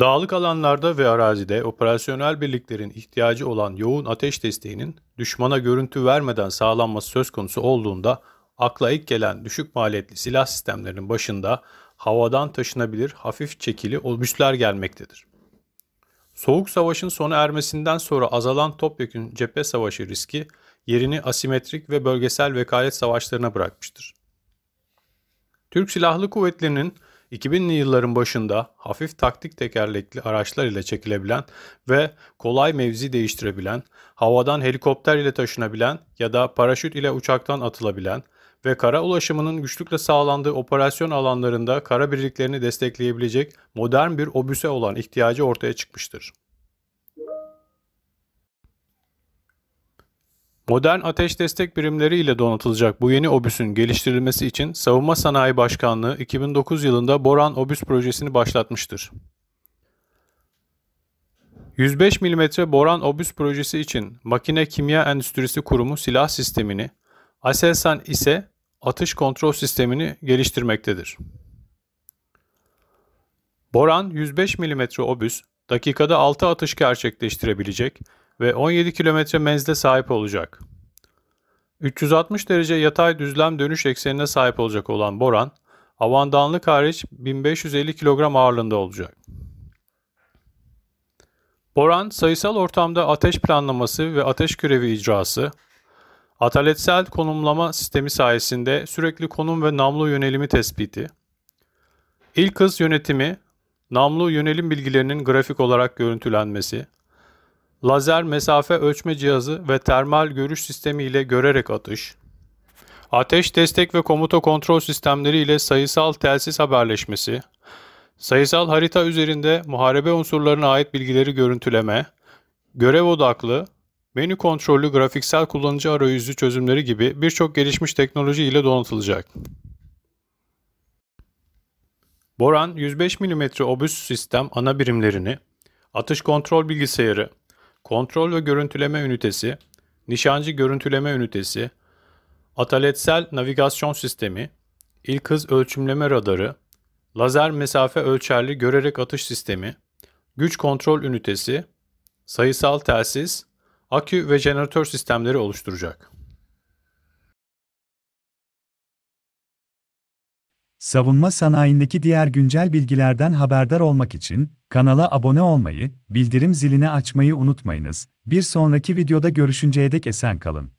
Dağlık alanlarda ve arazide operasyonel birliklerin ihtiyacı olan yoğun ateş desteğinin düşmana görüntü vermeden sağlanması söz konusu olduğunda akla ilk gelen düşük maliyetli silah sistemlerinin başında havadan taşınabilir hafif çekili obüsler gelmektedir. Soğuk savaşın sona ermesinden sonra azalan topyekün cephe savaşı riski yerini asimetrik ve bölgesel vekalet savaşlarına bırakmıştır. Türk Silahlı Kuvvetleri'nin 2000'li yılların başında hafif taktik tekerlekli araçlar ile çekilebilen ve kolay mevzi değiştirebilen, havadan helikopter ile taşınabilen ya da paraşüt ile uçaktan atılabilen ve kara ulaşımının güçlükle sağlandığı operasyon alanlarında kara birliklerini destekleyebilecek modern bir obüse olan ihtiyacı ortaya çıkmıştır. Modern ateş destek birimleri ile donatılacak bu yeni obüsün geliştirilmesi için Savunma Sanayi Başkanlığı 2009 yılında Boran Obüs projesini başlatmıştır. 105 mm Boran Obüs projesi için Makine Kimya Endüstrisi Kurumu silah sistemini, Aselsan ise atış kontrol sistemini geliştirmektedir. Boran 105 mm obüs dakikada 6 atış gerçekleştirebilecek ve 17 kilometre menzile sahip olacak. 360 derece yatay düzlem dönüş eksenine sahip olacak olan Boran, avandanlık hariç 1550 kilogram ağırlığında olacak. Boran, sayısal ortamda ateş planlaması ve ateş görevi icrası, ataletsel konumlama sistemi sayesinde sürekli konum ve namlu yönelimi tespiti, ilk hız yönetimi namlu yönelim bilgilerinin grafik olarak görüntülenmesi, lazer mesafe ölçme cihazı ve termal görüş sistemi ile görerek atış, ateş destek ve komuta kontrol sistemleri ile sayısal telsiz haberleşmesi, sayısal harita üzerinde muharebe unsurlarına ait bilgileri görüntüleme, görev odaklı, menü kontrollü grafiksel kullanıcı arayüzü çözümleri gibi birçok gelişmiş teknoloji ile donatılacak. Boran 105 mm obüs sistem ana birimlerini, atış kontrol bilgisayarı, kontrol ve görüntüleme ünitesi, nişancı görüntüleme ünitesi, ataletsel navigasyon sistemi, ilk hız ölçümleme radarı, lazer mesafe ölçerli görerek atış sistemi, güç kontrol ünitesi, sayısal telsiz, akü ve jeneratör sistemleri oluşturacak. Savunma sanayindeki diğer güncel bilgilerden haberdar olmak için kanala abone olmayı, bildirim zilini açmayı unutmayınız. Bir sonraki videoda görüşünceye dek esen kalın.